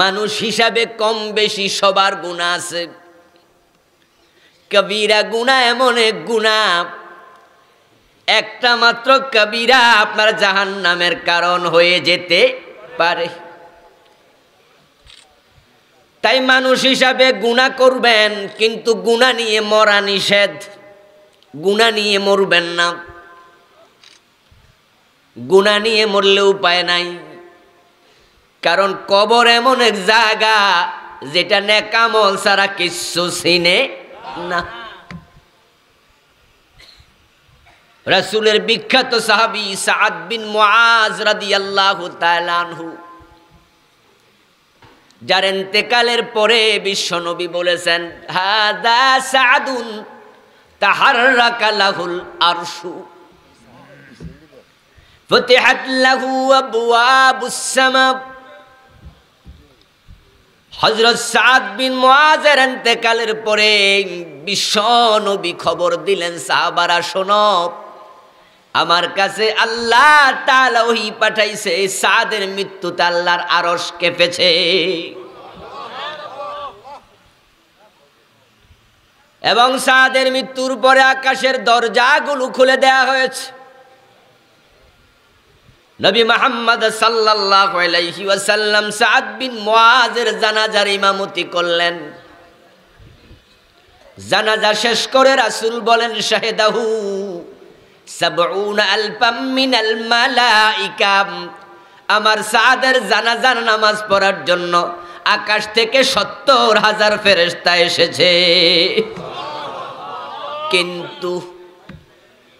মানুষ হিসাবে কম বেশি সবার গুণা আছে কবিরা গুণা এমন এক গুণা একটা মাত্র কবিরা আপনার জাহান নামের কারণ হয়ে যেতে পারে তাই মানুষ হিসাবে গুণা করবেন কিন্তু গুণা নিয়ে মরা নিষেধ গুণা নিয়ে মরবেন না গুণা নিয়ে মরলে উপায় নাই কারণ কবর এমন এক জায়গা যেটা নেকামল ছাড়া কিচ্ছু চিনে না রাসুলের বিখ্যাত সাহাবি সাদ বিন মুআজ রাদিয়াল্লাহু তাআলা আনহু যার এতেকালের পরে বিশ্বনবী বলেছেন হাদা সাদুন তাহাররাকা লাহুল আরশু ফতিহাত লাহু আবওয়াবুস সামা হজরত সাদ বিন মোয়াজের এতেকালের পরে বিশ্ব নবী খবর দিলেন সাহাবারা সোনব আমার কাছে আল্লাহ তালাহি পাঠাইছে সাদের মৃত্যুতে আল্লাহর আরস কেঁপেছে এবং সাদের মৃত্যুর পরে আকাশের দরজাগুলো খুলে দেয়া হয়েছে নবী মোহাম্মদ সাল্লাল্লাহু আলাইহি ওয়াসাল্লাম সাদ বিন মুয়াজের জানাজার ইমামতি করলেন জানাজা শেষ করে রাসূল বলেন শাহেদাহু সাবউন আলফাম মিনাল মালাইকা আমার সাদের জানাজার নামাজ পড়ার জন্য আকাশ থেকে সত্তর হাজার ফেরেস্তা এসেছে কিন্তু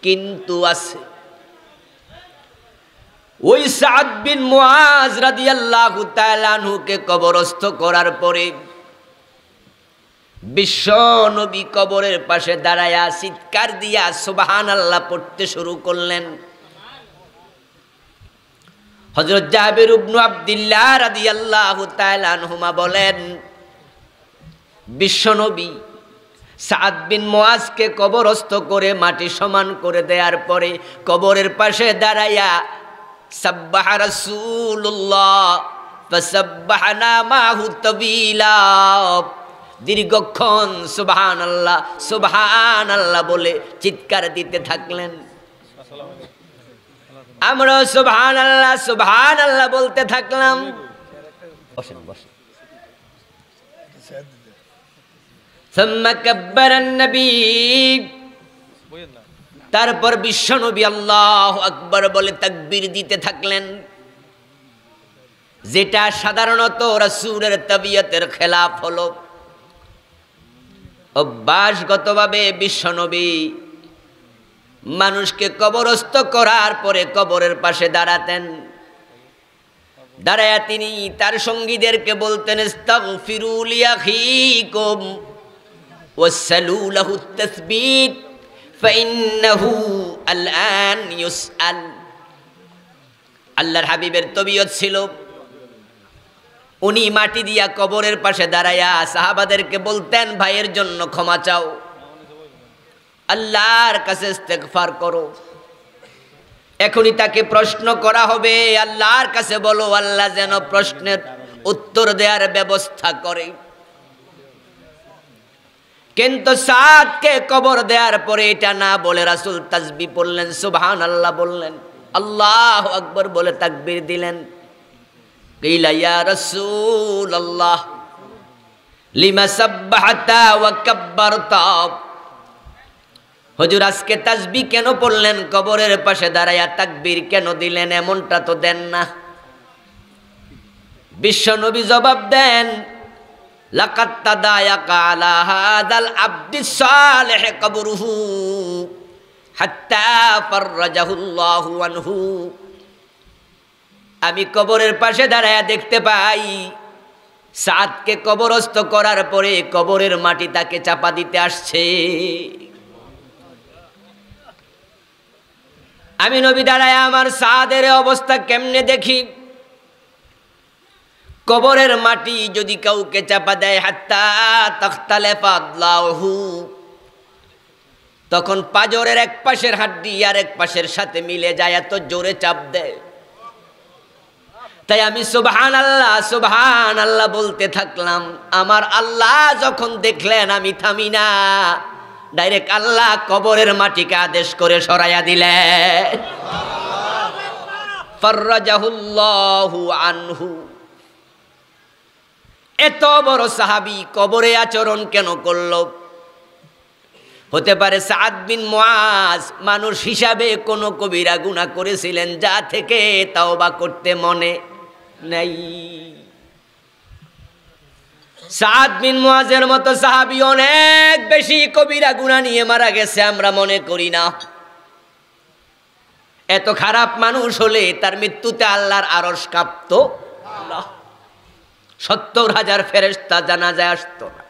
কিন্তু আছে ওই সাদ বিন মুআজ রাদিয়াল্লাহু তাআলাহুকে কবরস্থ করার পরে বিশ্ব নবী কবরের পাশে দাঁড়ায়া চিৎকার দিয়া সুবাহান আল্লাহ পড়তে শুরু করলেন হজরত জাহাবির উবনু আবদুল্লাহ রাদি আল্লাহ তালহুমা বলেন বিশ্বনবী সাদ বিন মোয়াজকে কবরস্থ করে মাটি সমান করে দেওয়ার পরে কবরের পাশে দাঁড়াইয়া সাব্বাহ রাসূলুল্লাহ দীর্ঘক্ষণ সুবহান আল্লাহ সুবহান আল্লাহ বলে চিৎকার দিতে থাকলেন আমরা সুবহান আল্লাহ সুবহান আল্লাহ বলতে থাকলাম ثم كبر النبي তারপর বিশ্বনবী আল্লাহ আকবর বলে তাকবির দিতে থাকলেন যেটা সাধারণত রাসূলের তবিয়তের খেলাফ হল অভ্যাসগতভাবে বিশ্বনবী মানুষকে কবরস্থ করার পরে কবরের পাশে দাঁড়াতেন দাঁড়ায়া তিনি তার সঙ্গীদেরকে বলতেন ফিরুলিয়া খিকুম ও সালু লাহু তসবিত ফাইন্নাহু আলআন ইউসআল আল্লাহর হাবিবের তবিয়ত ছিল উনি মাটি দিয়া কবরের পাশে দাঁড়ায়া সাহাবাদেরকে বলতেন ভাইয়ের জন্য ক্ষমা চাও আল্লাহর কাছে ইস্তেকফার করো এখনই তাকে প্রশ্ন করা হবে আল্লাহর কাছে বলো আল্লাহ যেন প্রশ্নের উত্তর দেওয়ার ব্যবস্থা করে কিন্তু সাদকে কবর দেওয়ার পরে এটা না বলে রাসুল তাজবি পড়লেন সুবহান আল্লাহ বললেন আল্লাহ আকবর বলে তাকবির দিলেন ইয়া রাসূল আল্লাহ লিমা সাব্বাহাতা ওয়া কাব্বারতা হজুর আজকে তাজবি কেন পড়লেন কবরের পাশে দাঁড়ায়া তাকবির কেন দিলেন এমনটা তো দেন না বিশ্বনবী জবাব দেন আনহু আমি কবরের পাশে দাঁড়ায় দেখতে পাই সাদকে কবরস্থ করার পরে কবরের মাটি তাকে চাপা দিতে আসছে আমি নবী দাঁড়ায় আমার সাদের অবস্থা কেমনে দেখি কবরের মাটি যদি কাউকে চাপা দেয় হাত্তা তখতালে পাদলাহু তখন পাজরের এক পাশের হাড্ডি আর এক পাশের সাথে মিলে যায় এত জোরে চাপ দেয় তাই আমি সুবহান আল্লাহ সুবহান আল্লাহ বলতে থাকলাম আমার আল্লাহ যখন দেখলেন আমি থামি না ডাইরেক্ট আল্লাহ কবরের মাটিকে আদেশ করে সরাইয়া দিলে ফর্রাজাহুল্লাহু আনহু এত বড় সাহাবি কবরে আচরণ কেন করল হতে পারে সাদ বিন মোয়াজ মানুষ হিসাবে কোনো কবিরা গুণা করেছিলেন যা থেকে তাও বা করতে মনে নেই সাদ বিন মতো সাহাবি অনেক বেশি কবিরা গুণা নিয়ে মারা গেছে আমরা মনে করি না এত খারাপ মানুষ হলে তার মৃত্যুতে আল্লাহর আরস কাঁপত আল্লাহ সত্তর হাজার ফেরেস্তা জানাজায় আসত না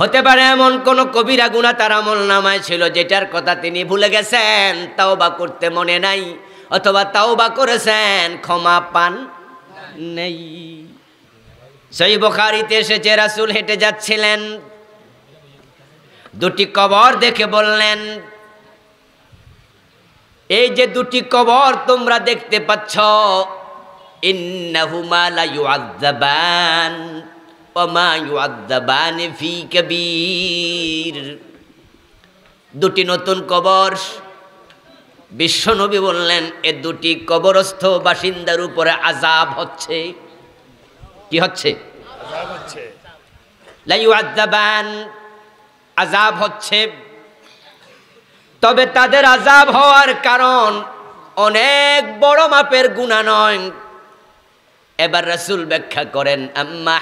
হতে পারে এমন কোন কবিরা গুণা তার আমল নামায় ছিল যেটার কথা তিনি ভুলে গেছেন তাও বা করতে মনে নাই অথবা তাও বা করেছেন ক্ষমা পান নেই সেই বখারিতে এসেছে রাসুল হেঁটে যাচ্ছিলেন দুটি কবর দেখে বললেন এই যে দুটি কবর তোমরা দেখতে পাচ্ছ মা দুটি নতুন কবর বিশ্বনবী বললেন এ দুটি কবরস্থ বাসিন্দার উপরে আজাব হচ্ছে কি হচ্ছে আজাব হচ্ছে তবে তাদের আজাব হওয়ার কারণ অনেক বড় মাপের গুণা নয় এবার রসুল ব্যাখ্যা করেন আম্মা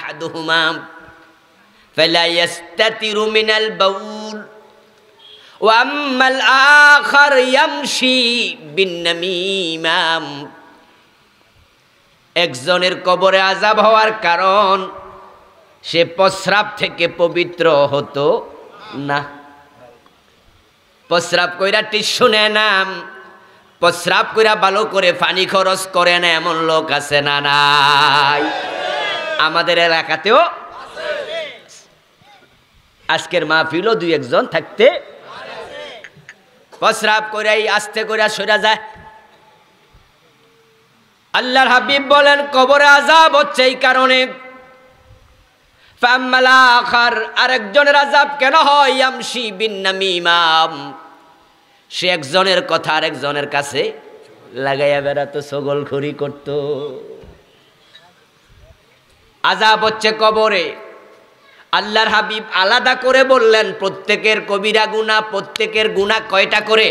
বাউল একজনের কবরে আজাব হওয়ার কারণ সে প্রস্রাব থেকে পবিত্র হতো না প্রস্রাব কইরা টিস্যু নেয় না প্রস্রাব করে ভালো করে পানি খরচ করে না এমন লোক আছে না নাই আমাদের এলাকাতেও আজকের মাহফিলও দুই একজন থাকতে প্রস্রাব করাই আস্তে করে সরা যায় আল্লাহর হাবিব বলেন কবরে আজাব হচ্ছে এই কারণে আরেকজনের আজাব কেন হয় সে একজনের কথা আরেকজনের কাছে লাগাইয়া বেড়াতো সগলখড়ি করত আজাব হচ্ছে কবরে আল্লাহর হাবিব আলাদা করে বললেন প্রত্যেকের কবিরা গুণা প্রত্যেকের গুণা কয়টা করে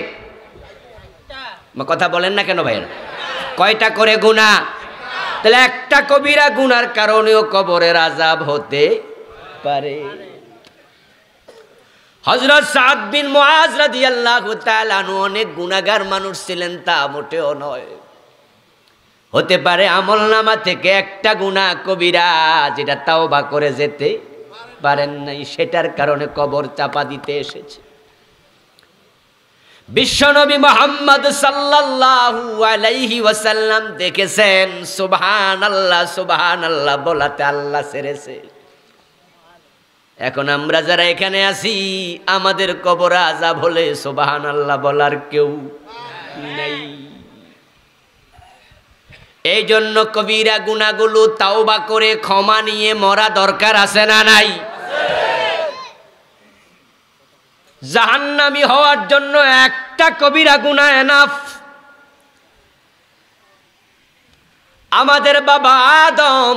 কথা বলেন না কেন ভাই কয়টা করে গুণা তাহলে একটা কবিরা গুনার কারণেও কবরের আজাব হতে পারে হজরত সাদ বিন মোয়াজ রাদি আল্লাহ অনেক গুণাগার মানুষ ছিলেন তা মোটেও নয় হতে পারে আমল নামা থেকে একটা গুণা কবিরা যেটা তাও বা করে যেতে পারেন নাই সেটার কারণে কবর চাপা দিতে এসেছে বিশ্বনবী মোহাম্মদ সাল্লাল্লাহু আলাইহি ওয়াসাল্লাম দেখেছেন সুবহান আল্লাহ সুবহান আল্লাহ বলাতে আল্লাহ সেরেছে এখন আমরা যারা এখানে আছি আমাদের কবর আজাব হলে সোবাহান আল্লাহ বলার কেউ নেই এই জন্য কবিরা গুণাগুলো তাওবা করে ক্ষমা নিয়ে মরা দরকার আছে না নাই জাহান্নামি হওয়ার জন্য একটা কবিরা গুণা এনাফ আমাদের বাবা আদম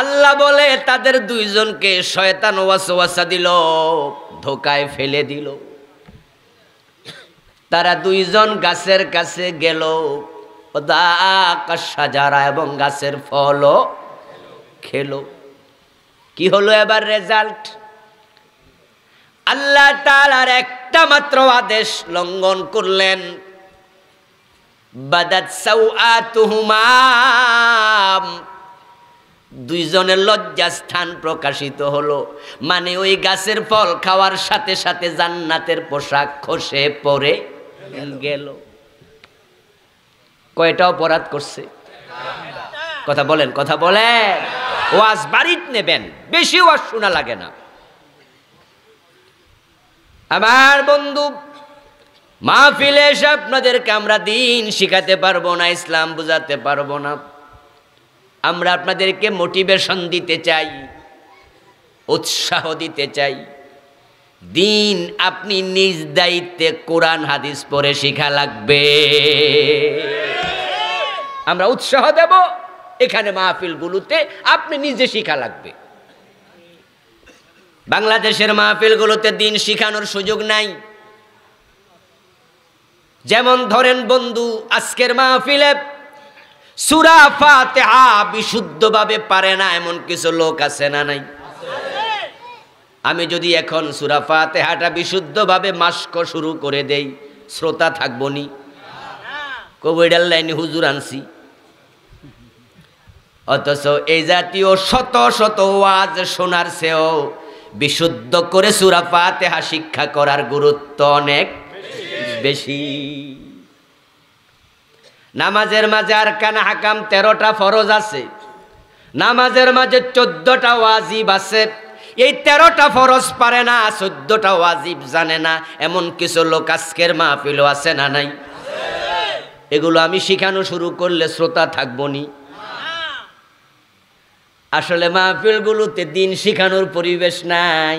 আল্লাহ বলে তাদের দুইজনকে শয়তান ওয়াসওয়াসা দিল ধোকায় ফেলে দিল তারা দুইজন গাছের কাছে গেল সাজারা এবং গাছের ফলও খেলো কি হলো এবার রেজাল্ট আল্লাহ তালার একটা মাত্র আদেশ লঙ্ঘন করলেন বাদাত সাউ দুইজনের স্থান প্রকাশিত হলো মানে ওই গাছের ফল খাওয়ার সাথে সাথে জান্নাতের পোশাক খসে পরে গেল কয়টা অপরাধ করছে কথা বলেন কথা বলেন ওয়াজ বাড়িত নেবেন বেশি ওয়াজ শোনা লাগে না আমার বন্ধু মাহফিলে এসে আপনাদেরকে আমরা দিন শিখাতে পারবো না ইসলাম বুঝাতে পারবো না আমরা আপনাদেরকে মোটিভেশন দিতে চাই উৎসাহ দিতে চাই দিন আপনি নিজ দায়িত্বে কোরআন হাদিস পরে শিখা লাগবে আমরা উৎসাহ দেব এখানে মাহফিলগুলোতে আপনি নিজে শিখা লাগবে বাংলাদেশের মাহফিলগুলোতে দিন শিখানোর সুযোগ নাই যেমন ধরেন বন্ধু আজকের মাহফিলে সুরা ফাতেহা বিশুদ্ধভাবে পারে না এমন কিছু লোক আছে না নাই আমি যদি এখন সুরা ফাতেহাটা বিশুদ্ধভাবে মাস্ক শুরু করে দেই শ্রোতা থাকবো নি কবিডাল লাইনে হুজুর আনছি অথচ এই জাতীয় শত শত ওয়াজ শোনার সেও বিশুদ্ধ করে সুরাফাতে ফাতেহা শিক্ষা করার গুরুত্ব অনেক বেশি নামাজের মাঝে আর কানা হাকাম তেরোটা ফরজ আছে নামাজের মাঝে চোদ্দটা ওয়াজিব আছে এই তেরোটা ফরজ পারে না চোদ্দটা ওয়াজিব জানে না এমন কিছু লোক আজকের মাহফিলও আছে না নাই এগুলো আমি শিখানো শুরু করলে শ্রোতা থাকব নি আসলে মাহফিলগুলোতে দিন শিখানোর পরিবেশ নাই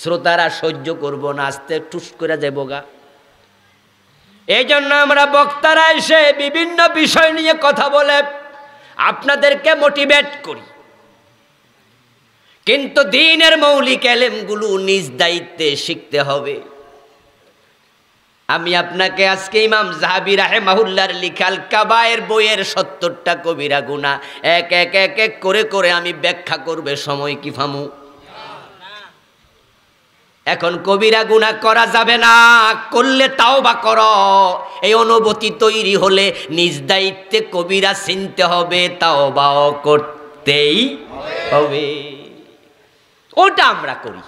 শ্রোতারা সহ্য করব না আস্তে টুস করে যাবো গা এই জন্য আমরা বক্তারা এসে বিভিন্ন বিষয় নিয়ে কথা বলে আপনাদেরকে মোটিভেট করি কিন্তু দিনের মৌলিক এলেমগুলো নিজ দায়িত্বে শিখতে হবে আমি আপনাকে আজকে ইমাম জাহাবি রাহে মাহুল্লার লিখাল কাবায়ের বইয়ের সত্তরটা কবিরা গুণা এক এক এক এক করে করে আমি ব্যাখ্যা করবে সময় কি ফামু এখন কবিরা গুণা করা যাবে না করলে তাও বা কর এই অনুভূতি তৈরি হলে নিজ দায়িত্বে কবিরা চিনতে হবে তাও বাও করতেই হবে ওটা আমরা করি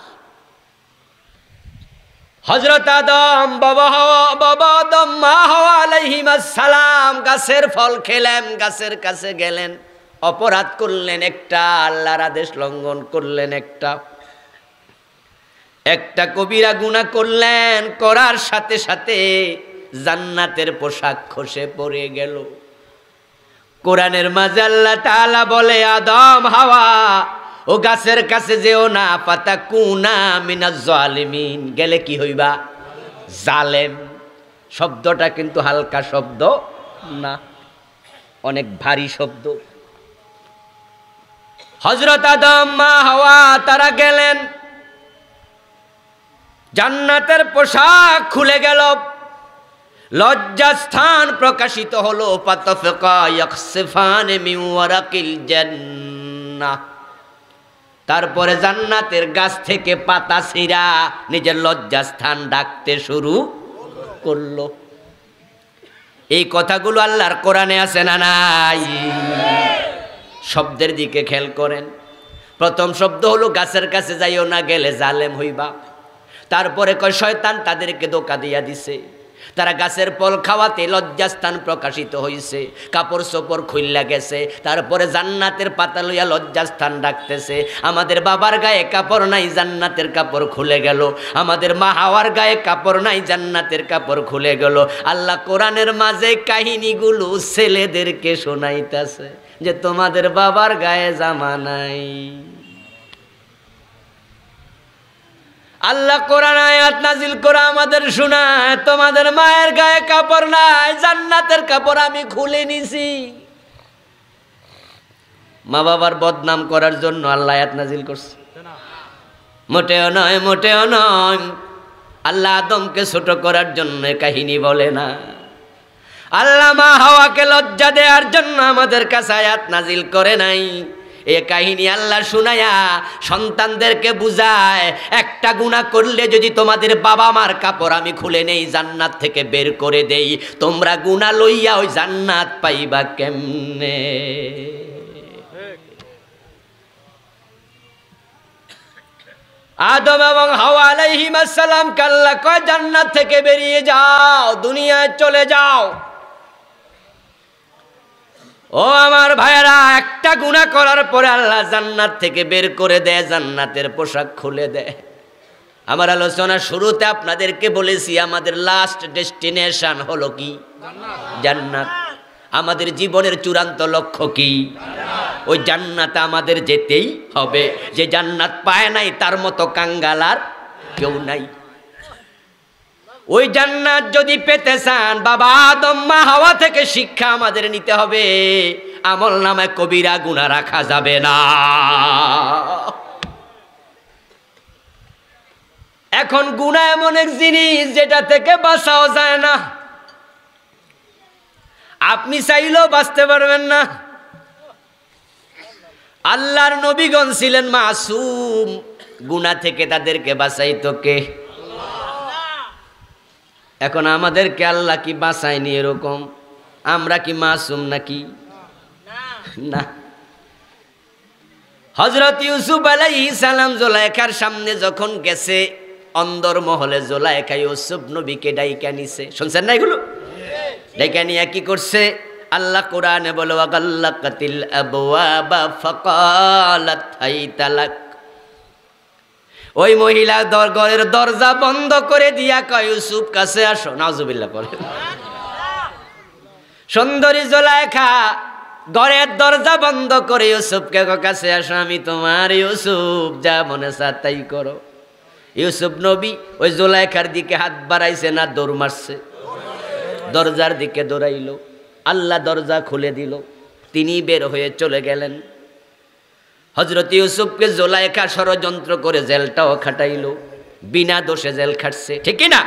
হজরত আদম বাবা হওয়া বাবা আদম মা হওয়া আলাইহিমা সালাম গাছের ফল খেলেন গাছের কাছে গেলেন অপরাধ করলেন একটা আল্লাহর আদেশ লঙ্ঘন করলেন একটা একটা কবিরা গুণা করলেন করার সাথে সাথে জান্নাতের পোশাক খসে পড়ে গেল কোরআনের মাঝে আল্লাহ তালা বলে আদম হাওয়া ও গাছের কাছে যেও না পাতা কুনা মিনা জালিমিন গেলে কি হইবা জালেম শব্দটা কিন্তু হালকা শব্দ না অনেক ভারী শব্দ হজরত আদম মা হাওয়া তারা গেলেন জান্নাতের পোশাক খুলে গেল স্থান প্রকাশিত হলো তারপরে জান্নাতের গাছ থেকে পাতা সিরা নিজের লজ্জাস্থান ডাকতে শুরু করলো এই কথাগুলো আল্লাহর কোরআনে আছে না নাই শব্দের দিকে খেল করেন প্রথম শব্দ হলো গাছের কাছে যাইও না গেলে জালেম হইবা তারপরে কয় শয়তান তাদেরকে দোকা দিয়া দিছে তারা গাছের পল খাওয়াতে লজ্জাস্থান প্রকাশিত হইছে কাপড় চোপড় খুললা গেছে তারপরে জান্নাতের পাতা লইয়া লজ্জাস্থান ডাকতেছে আমাদের বাবার গায়ে কাপড় নাই জান্নাতের কাপড় খুলে গেল আমাদের মা হাওয়ার গায়ে কাপড় নাই জান্নাতের কাপড় খুলে গেল আল্লাহ কোরআনের মাঝে কাহিনীগুলো ছেলেদেরকে শোনাইতেছে যে তোমাদের বাবার গায়ে জামা নাই আল্লাহ কোরআন আয়াত নাজিল করে আমাদের শোনায় তোমাদের মায়ের গায়ে কাপড় নাই জান্নাতের কাপড় আমি খুলে নিছি মা বাবার বদনাম করার জন্য আল্লাহ আয়াত নাজিল করছে মোটেও নয় মোটেও নয় আল্লাহ আদমকে ছোট করার জন্য কাহিনী বলে না আল্লাহ মা হাওয়াকে লজ্জা দেওয়ার জন্য আমাদের কাছে আয়াত নাজিল করে নাই এ কাহিনী আল্লাহ শুনায়া সন্তানদেরকে বুঝায় একটা গুণা করলে যদি তোমাদের বাবা মার কাপড় আমি খুলে নেই জান্নাত থেকে বের করে দেই তোমরা গুণা লইয়া ওই জান্নাত পাইবা কেমনে আদম এবং হাওয়া আলাইহিমাসালাম কাল্লা কয় জান্নাত থেকে বেরিয়ে যাও দুনিয়ায় চলে যাও ও আমার ভাইয়েরা একটা গুণা করার পরে আল্লাহ জান্নাত থেকে বের করে দেয় জান্নাতের পোশাক খুলে দেয় আমার আলোচনা শুরুতে আপনাদেরকে বলেছি আমাদের লাস্ট ডেস্টিনেশন হলো কি জান্নাত আমাদের জীবনের চূড়ান্ত লক্ষ্য কি ওই জান্নাত আমাদের যেতেই হবে যে জান্নাত পায় নাই তার মতো কাঙ্গালার কেউ নাই ওই জান্নাত যদি পেতে চান বাবা আদম্মা হাওয়া থেকে শিক্ষা আমাদের নিতে হবে আমল নামে কবিরা গুণা রাখা যাবে না এখন গুণা এমন এক জিনিস যেটা থেকে বাঁচাও যায় না আপনি চাইলেও বাঁচতে পারবেন না আল্লাহর নবীগণ ছিলেন মাসুম গুণা থেকে তাদেরকে বাঁচাইতো কে এখন আমাদের আল্লাহ কি বাঁচায়নি এরকম আমরা কি মাসুম নাকি না হজরত ইউসুফ আলাই সালাম জোলাইকার সামনে যখন গেছে অন্দর মহলে জোলাইকা ইউসুফ নবীকে ডাইকা নিছে শুনছেন না এগুলো ডাইকা নিয়ে কি করছে আল্লাহ কোরআনে বলো আগাল্লা কাতিল আবা ফাকালাত হাইতালাক ওই মহিলা ঘরের দরজা বন্ধ করে দিয়া কয় ইউসুফ কাছে আসো নাজুবিল্লা পরে সুন্দরী জোলাইখা ঘরের দরজা বন্ধ করে ইউসুফকে কাছে আসো আমি তোমার ইউসুফ যা মনে চা তাই করো ইউসুফ নবী ওই জোলাইখার দিকে হাত বাড়াইছে না দৌড় মারছে দরজার দিকে দৌড়াইল আল্লাহ দরজা খুলে দিল তিনি বের হয়ে চলে গেলেন হজরত ইউসুফকে জোলাইখা ষড়যন্ত্র করে জেলটাও খাটাইল বিনা দোষে জেল খাটছে ঠিক না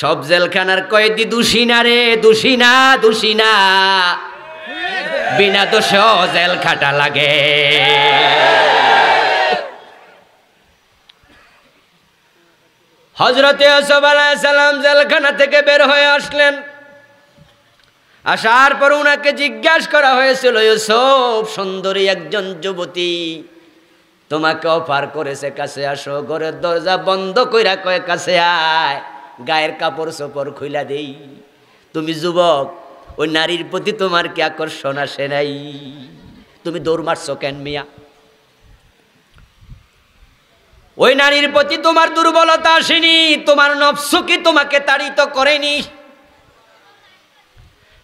সব জেলখানার কয়েদি দোষী না রে দোষী না দোষী না বিনা দোষে জেল খাটা লাগে হজরত ইউসুফ আলাইহিস সালাম জেলখানা থেকে বের হয়ে আসলেন আসার পর ওনাকে জিজ্ঞাসা করা হয়েছিল সব সুন্দরী একজন যুবতী তোমাকে অফার করেছে কাছে আসো ঘরের দরজা বন্ধ কইরা কয় কাছে আয় গায়ের কাপড় চোপড় খুইলা দেই তুমি যুবক ওই নারীর প্রতি তোমার কি আকর্ষণ আসে নাই তুমি দৌড় মারছো কেন মিয়া ওই নারীর প্রতি তোমার দুর্বলতা আসেনি তোমার নফসু কি তোমাকে তাড়িত করেনি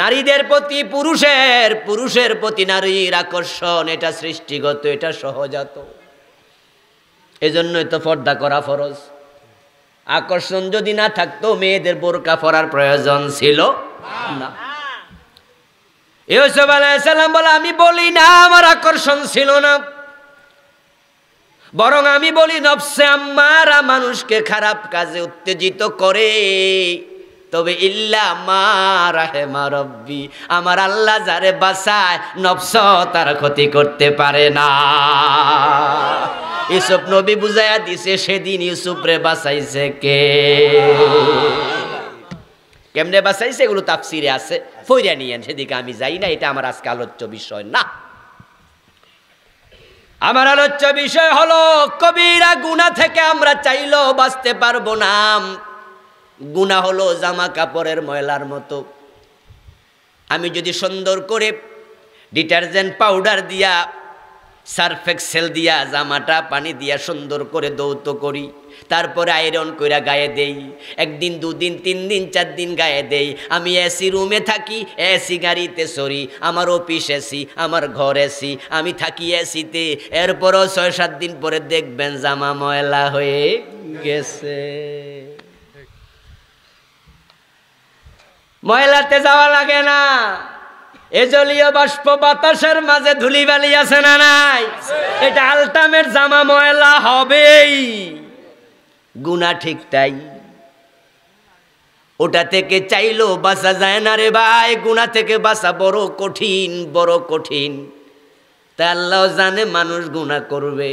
নারীদের প্রতি পুরুষের পুরুষের প্রতি নারীর আকর্ষণ এটা সৃষ্টিগত এটা সহজাত এজন্যই তো পর্দা করা ফরজ আকর্ষণ যদি না থাকতো মেয়েদের বোরকা পরার প্রয়োজন ছিল না বলে আমি বলি না আমার আকর্ষণ ছিল না বরং আমি বলি নবসে আমার মানুষকে খারাপ কাজে উত্তেজিত করে তবে ইল্লা মা রাহেমা আমার আল্লাহ যারে বাসায় নবস তার ক্ষতি করতে পারে না ইউসুফ নবী বুঝাইয়া দিছে সেদিন ইউসুফরে বাসাইছে কে কেমনে বাসাইছে এগুলো তাপসিরে আছে ফইরা নিয়েন সেদিকে আমি যাই না এটা আমার আজকে আলোচ্য বিষয় না আমার আলোচ্য বিষয় হলো কবিরা গুণা থেকে আমরা চাইলেও বাঁচতে পারবো না গুণা হলো জামা কাপড়ের ময়লার মতো আমি যদি সুন্দর করে ডিটারজেন্ট পাউডার দিয়া সার্ফ এক্সেল দিয়া জামাটা পানি দিয়া সুন্দর করে দৌত করি তারপরে আয়রন কইরা গায়ে দেই একদিন দুদিন তিন দিন চার দিন গায়ে দেই আমি এসি রুমে থাকি এসি গাড়িতে সরি আমার অফিস এসি আমার ঘর এসি আমি থাকি এসিতে এরপরও ছয় সাত দিন পরে দেখবেন জামা ময়লা হয়ে গেছে ময়লাতে যাওয়া লাগে না এ জলীয় বাষ্প বাতাসের মাঝে ধুলিবালি আছে না নাই এটা আলতামের জামা ময়লা হবেই গুণা ঠিক তাই ওটা থেকে চাইলো বাঁচা যায় না রে ভাই গুণা থেকে বাঁচা বড় কঠিন বড় কঠিন তা আল্লাহ জানে মানুষ গুণা করবে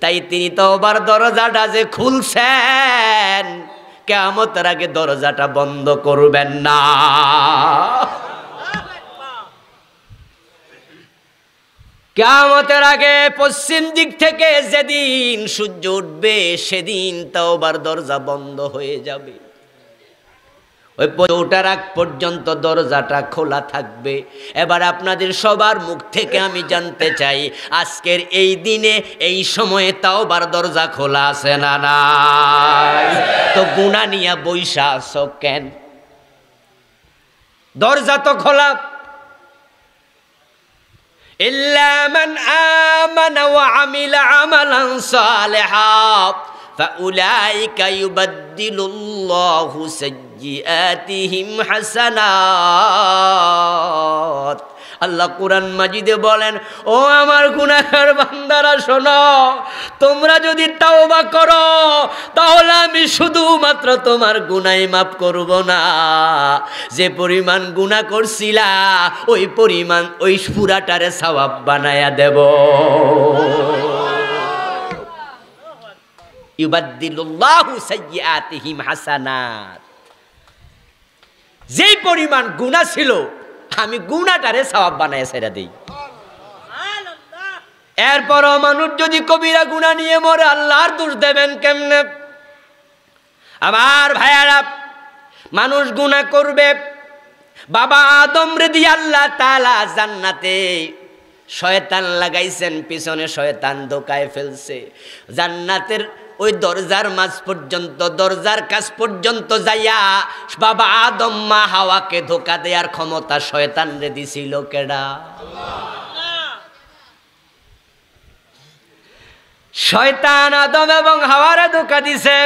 তাই তিনি তো দরজাটা যে খুলছেন কেয়ামতের আগে দরজাটা বন্ধ করবেন না কেয়ামতের আগে পশ্চিম দিক থেকে যেদিন সূর্য উঠবে সেদিন তাওবার দরজা বন্ধ হয়ে যাবে ওই ওটার আগ পর্যন্ত দরজাটা খোলা থাকবে এবার আপনাদের সবার মুখ থেকে আমি জানতে চাই আজকের এই দিনে এই সময়ে তাও বার দরজা খোলা আছে না না তো গুণা নিয়া বৈশা আসো কেন দরজা তো খোলা ইল্লা মান আমানা ওয়া আমিলা আমালান সালিহা فأولئك يبدل الله سيئاتهم حسنات আল্লাহ কোরআন মাজিদে বলেন ও আমার গুনাহের বান্দারা শোনো তোমরা যদি তাও বা করো তাহলে আমি শুধুমাত্র তোমার গুনাই মাফ করব না যে পরিমাণ গুণা করছিলা ওই পরিমাণ ওই পুরাটারে সবাব বানায়া দেব যে যেই পরিমাণ গুণা ছিল আমি গুণাটারে সবাব বানায় সেরা দিই এরপর মানুষ যদি কবিরা গুণা নিয়ে মরে আল্লাহর দোষ দেবেন কেমনে আমার ভাইয়ারা মানুষ গুণা করবে বাবা আদম রেদি আল্লাহ তালা জান্নাতে শয়তান লাগাইছেন পিছনে শয়তান দোকায় ফেলছে জান্নাতের ওই দরজার মাঝ পর্যন্ত দরজার কাজ পর্যন্ত যাইয়া বাবা আদম মা হাওয়াকে ধোকা দেওয়ার ক্ষমতা শয়তান রে দিছিল কেডা শয়তান আদম এবং হাওয়ারে ধোকা দিছে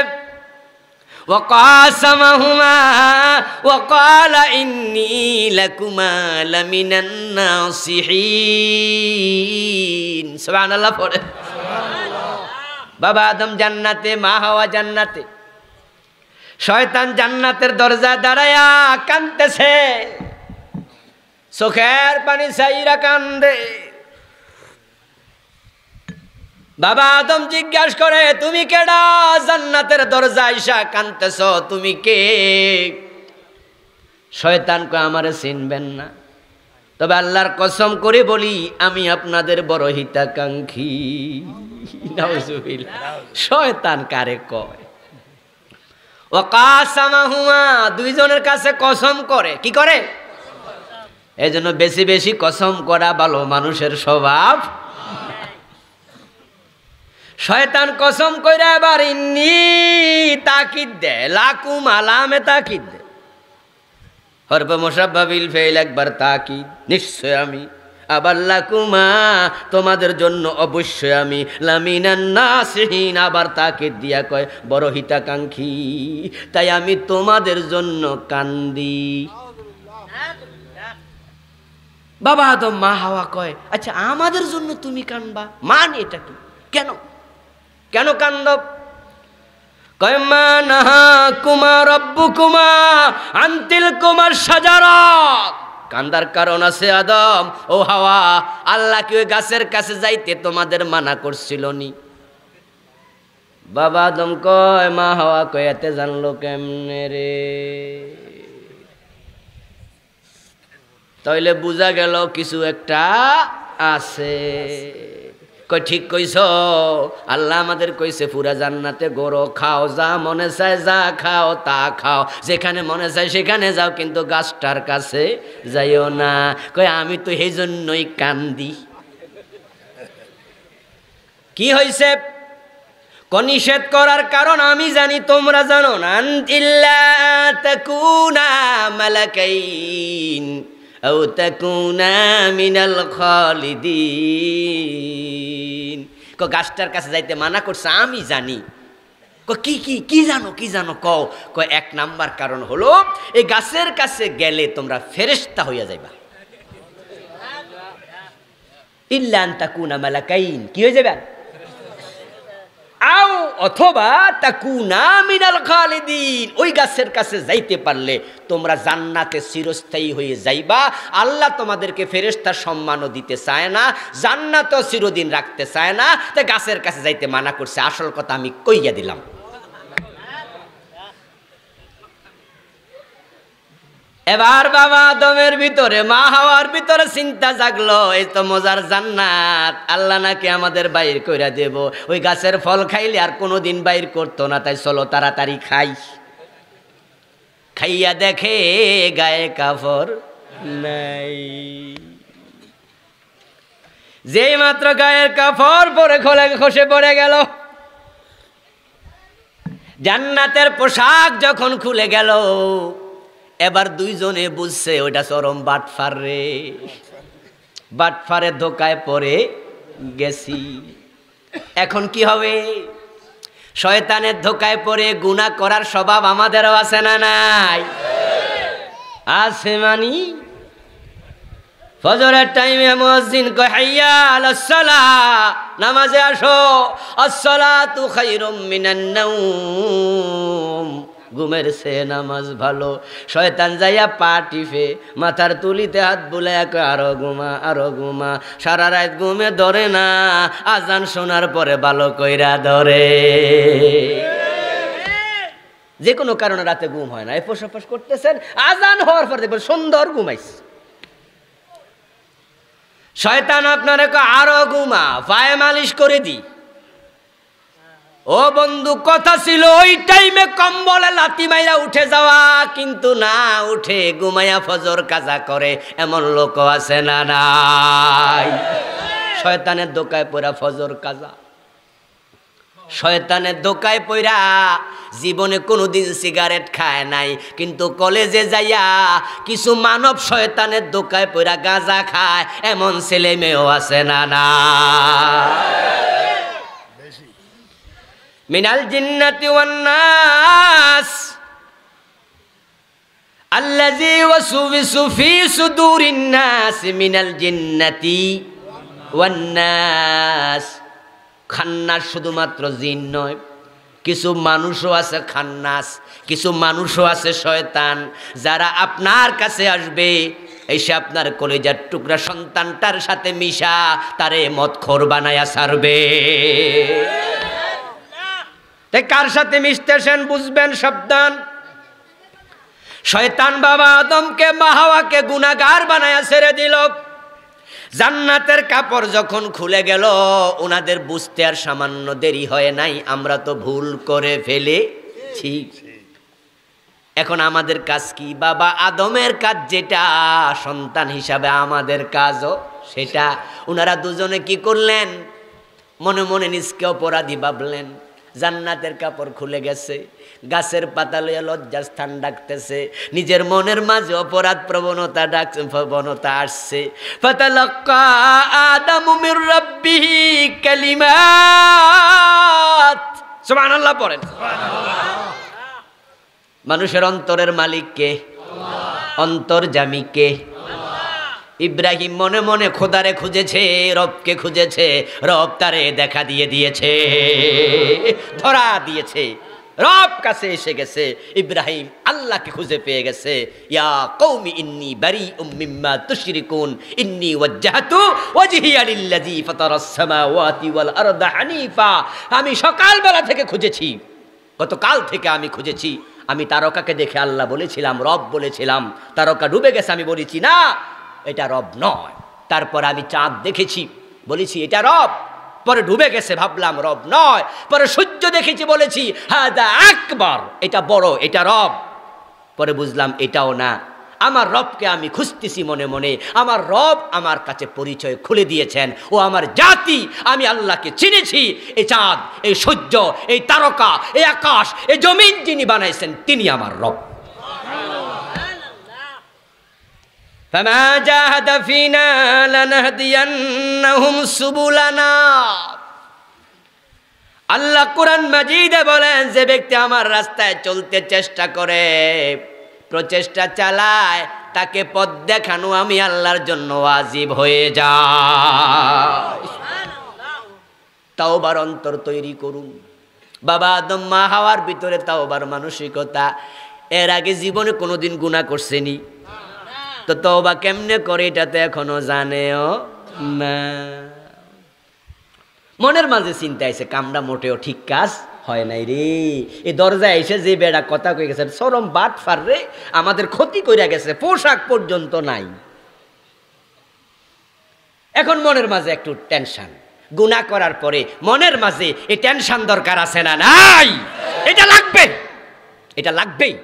وقاسمهما وقال إني বাবা আদম জান্নাতে মা হাওয়া জান্নাতে শয়তান জান্নাতের দরজা দাঁড়ায়া কান্দতেছে চোখের পানি চাইরা কান্দে বাবা আদম জিজ্ঞাসা করে তুমি কেডা জান্নাতের দরজা আইসা কান্দতেছ তুমি কে শয়তানকে আমারে চিনবেন না তবে আল্লাহর কসম করে বলি আমি আপনাদের বড় হিতাকাঙ্ক্ষী শয়তান কারে কয় ও কাসামাহুমা দুইজনের কাছে কসম করে কি করে এই জন্য বেশি বেশি কসম করা ভালো মানুষের স্বভাব শয়তান কসম কইরা এবার ইন্নি তাকিদ দে লাকুম আলামে তাকিদ দে হরব মোসাব্বাবিল ফেল একবার তাকিদ নিশ্চয় আমি আবার লাকুমা তোমাদের জন্য অবশ্যই আমি লামিনান্নাসহীন আবার তাকে দিয়া কয় বড় হিতাকাঙ্ক্ষী তাই আমি তোমাদের জন্য কান্দি বাবা আদম মা হাওয়া কয় আচ্ছা আমাদের জন্য তুমি কানবা মান এটা কি কেন কেন কান্দব কয়মা নাহা কুমার রব্বু কুমা আন্তিল কুমার সাজারক কান্দার কারণ আছে আদম ও হাওয়া আল্লাহ কি ওই গাছের কাছে যাইতে তোমাদের মানা করছিল নি বাবা আদম কয় মা হাওয়া কয় এতে জানলো কেমনে রে তাইলে বুঝা গেল কিছু একটা আছে কই ঠিক কইছ আল্লাহ আমাদের কইছে পুরা জান্নাতে গরো খাও যা মনে চায় যা খাও তা খাও যেখানে মনে চায় সেখানে যাও কিন্তু গাছটার কাছে যাইও না কই আমি তো সেই জন্যই কান্দি কি হয়েছে কনিষেধ করার কারণ আমি জানি তোমরা জানো না أو تكونا কো গাছটার কাছে যাইতে মানা করছে আমি জানি কি কি কি জানো কি জানো কও ক এক নাম্বার কারণ হলো এই গাছের কাছে গেলে তোমরা ফেরেশতা হইয়া যাইবা ইল্লান তাকুনা মালাকাইন কি হয়ে যাবে আও অথবা না মিনাল খালিদিন ওই গাছের কাছে যাইতে পারলে তোমরা জান্নাতে চিরস্থায়ী হয়ে যাইবা আল্লাহ তোমাদেরকে ফেরেস্তার সম্মানও দিতে চায় না জান্নাতও চিরদিন রাখতে চায় না তা গাছের কাছে যাইতে মানা করছে আসল কথা আমি কইয়া দিলাম এবার বাবা দমের ভিতরে মা হাওয়ার ভিতরে চিন্তা জাগলো এই তো মজার জান্নাত আল্লাহ নাকি আমাদের বাইর কইরা দেব ওই গাছের ফল খাইলে আর কোনো দিন বাইর করতো না তাই চলো তাড়াতাড়ি খাই খাইয়া দেখে গায়ে কাফর নাই যেই মাত্র গায়ের কাফর পরে খোলে খসে পড়ে গেল জান্নাতের পোশাক যখন খুলে গেল এবার দুইজনে বুঝছে ওইটা চরম বাটফার রে বাটফারে ধোকায় পরে গেছি এখন কি হবে শয়তানের ধোকায় পরে গুণা করার স্বভাব আমাদেরও আছে না নাই আছে মানি ফজরের টাইমে মসজিদ কহাইয়া আলসালা নামাজে আসো আসসালাতু তু মিনান নাওম ঘুমের সে নামাজ ভালো শয়তান যাইয়া পা টিফে মাথার তুলিতে হাত বুলে আরো ঘুমা আরো ঘুমা সারা রাত ঘুমে ধরে না আজান শোনার পরে ভালো কইরা ধরে যে কোনো কারণে রাতে ঘুম হয় না এফোস ফোস করতেছেন আজান হওয়ার পর দেখবেন সুন্দর ঘুমাইছে শয়তান আপনারা আরো ঘুমা পায়ে মালিশ করে দিই ও বন্ধু কথা ছিল ওই টাইমে কম্বলে লাতি মাইরা উঠে যাওয়া কিন্তু না উঠে গুমায়া ফজর কাজা করে এমন লোক আছে না নাই শয়তানের দোকায় পড়া ফজর কাজা শয়তানের দোকায় পইরা জীবনে কোনোদিন সিগারেট খায় নাই কিন্তু কলেজে যাইয়া কিছু মানব শয়তানের দোকায় পইরা গাঁজা খায় এমন ছেলে মেয়েও আছে না না মিনাল জিন্নাতি ওয়ান নাস আল্লাযী ওয়াসুবিসু ফি সুদুরিন নাস মিনাল জিন্নাতি ওয়ান নাস খান্নাস শুধুমাত্র জিন নয় কিছু মানুষও আছে খান্নাস কিছু মানুষও আছে শয়তান যারা আপনার কাছে আসবে এসে আপনার কলেজার টুকরা সন্তানটার সাথে মিশা তারে মত খোর বানায়া সারবে তাই কার সাথে মিশতেছেন বুঝবেন সাবধান শয়তান বাবা আদমকে মাহাওয়াকে গুনাগার বানায়া ছেড়ে দিল জান্নাতের কাপড় যখন খুলে গেল ওনাদের বুঝতে আর সামান্য দেরি হয় নাই আমরা তো ভুল করে ফেলেছি এখন আমাদের কাজ কি বাবা আদমের কাজ যেটা সন্তান হিসাবে আমাদের কাজও সেটা ওনারা দুজনে কি করলেন মনে মনে নিজকে অপরাধী ভাবলেন জান্নাতের কাপড় খুলে গেছে গাছের পাতা লইয়া স্থান ডাকতেছে নিজের মনের মাঝে অপরাধ প্রবণতা ডাক প্রবণতা আসছে মানুষের অন্তরের মালিক কে অন্তর্জামী কে ইব্রাহিম মনে মনে খোদারে খুঁজেছে রবকে খুঁজেছে রব তারে দেখা দিয়ে দিয়েছে ধরা দিয়েছে রব কাছে এসে গেছে ইব্রাহিম আল্লাহকে খুঁজে পেয়ে গেছে ইয়া কৌমি ইন্নি বারি উম্মিম্মা তুশরিকুন ইন্নি ওয়াজ্জাহাতু ওয়াজহিয়া লিল্লাযী ফাতারাস সামাওয়াতি ওয়াল আরদা হানিফা আমি সকালবেলা থেকে খুঁজেছি গতকাল থেকে আমি খুঁজেছি আমি তারকাকে দেখে আল্লাহ বলেছিলাম রব বলেছিলাম তারকা ডুবে গেছে আমি বলেছি না এটা রব নয় তারপর আমি চাঁদ দেখেছি বলেছি এটা রব পরে ডুবে গেছে ভাবলাম রব নয় পরে সূর্য দেখেছি বলেছি হ্যাঁ একবার এটা বড় এটা রব পরে বুঝলাম এটাও না আমার রবকে আমি খুঁজতেছি মনে মনে আমার রব আমার কাছে পরিচয় খুলে দিয়েছেন ও আমার জাতি আমি আল্লাহকে চিনেছি এই চাঁদ এই সূর্য এই তারকা এই আকাশ এই জমিন যিনি বানাইছেন তিনি আমার রব আল্লাহ কুরন মাজিদে বলেন যে ব্যক্তি আমার রাস্তায় চলতে চেষ্টা করে প্রচেষ্টা চালায় তাকে পথ দেখানো আমি আল্লাহর জন্য আজিব হয়ে যাই তাওবার অন্তর তৈরি করুন বাবা আদম মা হাওয়ার ভিতরে তাওবার মানসিকতা এর আগে জীবনে কোনোদিন গুণা করছেনি তো তওবা কেমনে করে এটা তো এখনো জানেও না মনের মাঝে চিন্তা আছে কামড়া মোটেও ঠিক কাজ হয় নাই রে এই দরজায় এসে যে বেড়া কথা কয়ে গেছে চরম বাট ফার রে আমাদের ক্ষতি কইরা গেছে পোশাক পর্যন্ত নাই এখন মনের মাঝে একটু টেনশন গুণা করার পরে মনের মাঝে এই টেনশন দরকার আছে না নাই এটা লাগবে এটা লাগবেই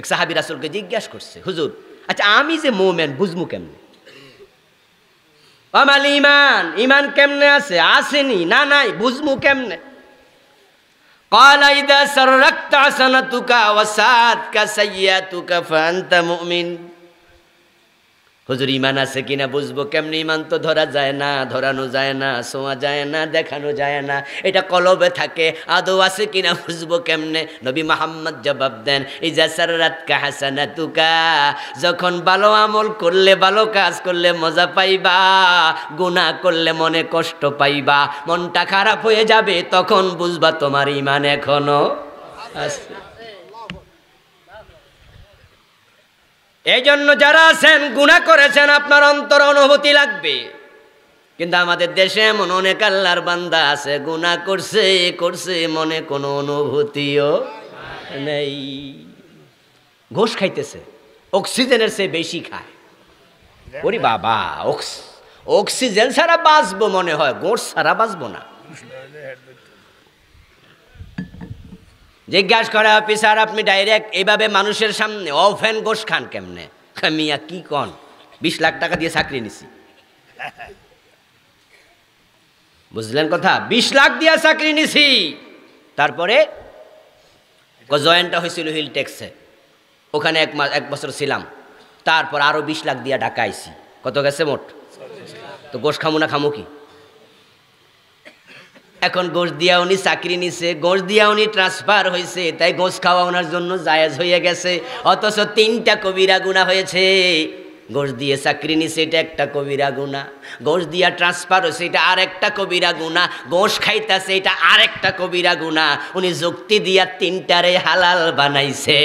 এক সাহাবি রাসুলকে জিজ্ঞাসা করছে হুজুর আচ্ছা আমি যে মোমেন বুঝবো কেমনে আমার ইমান ইমান কেমনে আছে আসেনি না নাই বুঝবো কেমনে قال إذا سرقت حسنتك وساءتك سيئتك فأنت مؤمن হুজুর ইমান আছে কিনা বুঝবো কেমনি ইমান তো ধরা যায় না ধরানো যায় না শোয়া যায় না দেখানো যায় না এটা কলবে থাকে আদৌ আছে কিনা বুঝবো কেমনে নবী মাহাম্মদ জবাব দেন এই ইজা রাত কাহাসানা তুকা যখন ভালো আমল করলে ভালো কাজ করলে মজা পাইবা গুণা করলে মনে কষ্ট পাইবা মনটা খারাপ হয়ে যাবে তখন বুঝবা তোমার ইমান এখনো আছে এই জন্য যারা আছেন গুণা করেছেন আপনার অন্তর অনুভূতি লাগবে কিন্তু আমাদের দেশে এমন অনেক আল্লাহর বান্দা আছে গুণা করছে করছে মনে কোনো অনুভূতিও নেই ঘোষ খাইতেছে অক্সিজেনের চেয়ে বেশি খায় ওরে বাবা অক্সিজেন ছাড়া বাঁচবো মনে হয় ঘোষ ছাড়া বাঁচবো না জিজ্ঞাসা করা অফিসার আপনি ডাইরেক্ট এইভাবে মানুষের সামনে অফেন গোস খান কেমনে হ্যাঁ, মিয়া কি কন বিশ লাখ টাকা দিয়ে চাকরি নিছি বুঝলেন কথা বিশ লাখ দিয়া চাকরি নিছি তারপরে জয়েন্টটা হয়েছিল হিল টেক্সে ওখানে এক মাস এক বছর ছিলাম তারপর আরও বিশ লাখ দিয়া ঢাকা আইছি কত গেছে মোট তো গোস খামু না খামু কি এখন গোশ দিয়া উনি চাকরি নিছে গোশ দিয়া উনি ট্রান্সফার হয়েছে তাই গোস খাওয়া ওনার জন্য জায়াজ হয়ে গেছে অথচ তিনটা কবিরা গুণা হয়েছে গোস দিয়ে চাকরি নিছে এটা একটা কবিরা গুণা গোস দিয়া ট্রান্সফার হয়েছে এটা আর একটা কবিরা গুণা গোস খাইতেছে এটা আর একটা কবিরা গুণা উনি যুক্তি দিয়া তিনটারে হালাল বানাইছে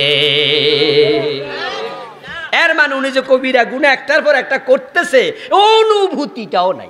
এর মানে উনি যে কবিরা গুণা একটার পর একটা করতেছে অনুভূতিটাও নাই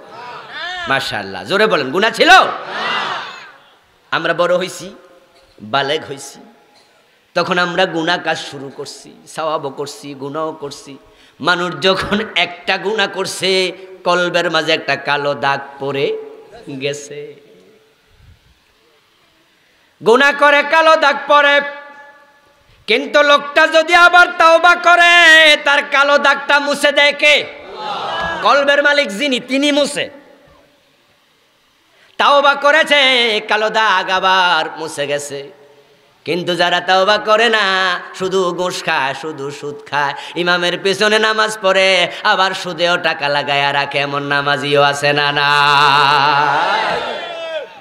মাশাল্লাহ জোরে বলেন গুণা ছিল আমরা বড় হয়েছি বালেগ হয়েছি তখন আমরা গুণা কাজ শুরু করছি সওয়াবও করছি গুণাও করছি মানুষ যখন একটা গুণা করছে কলবের মাঝে একটা কালো দাগ পরে গেছে গুণা করে কালো দাগ পরে কিন্তু লোকটা যদি আবার তাওবা করে তার কালো দাগটা মুছে দেখে কলবের মালিক যিনি তিনি মুছে তাওবা করেছে কালো দাগ আবার মুছে গেছে কিন্তু যারা তাওবা করে না শুধু ঘুষ খায় শুধু সুদ খায় ইমামের পেছনে নামাজ পড়ে আবার সুদেও টাকা লাগায় রাখে এমন নামাজিও আছে না না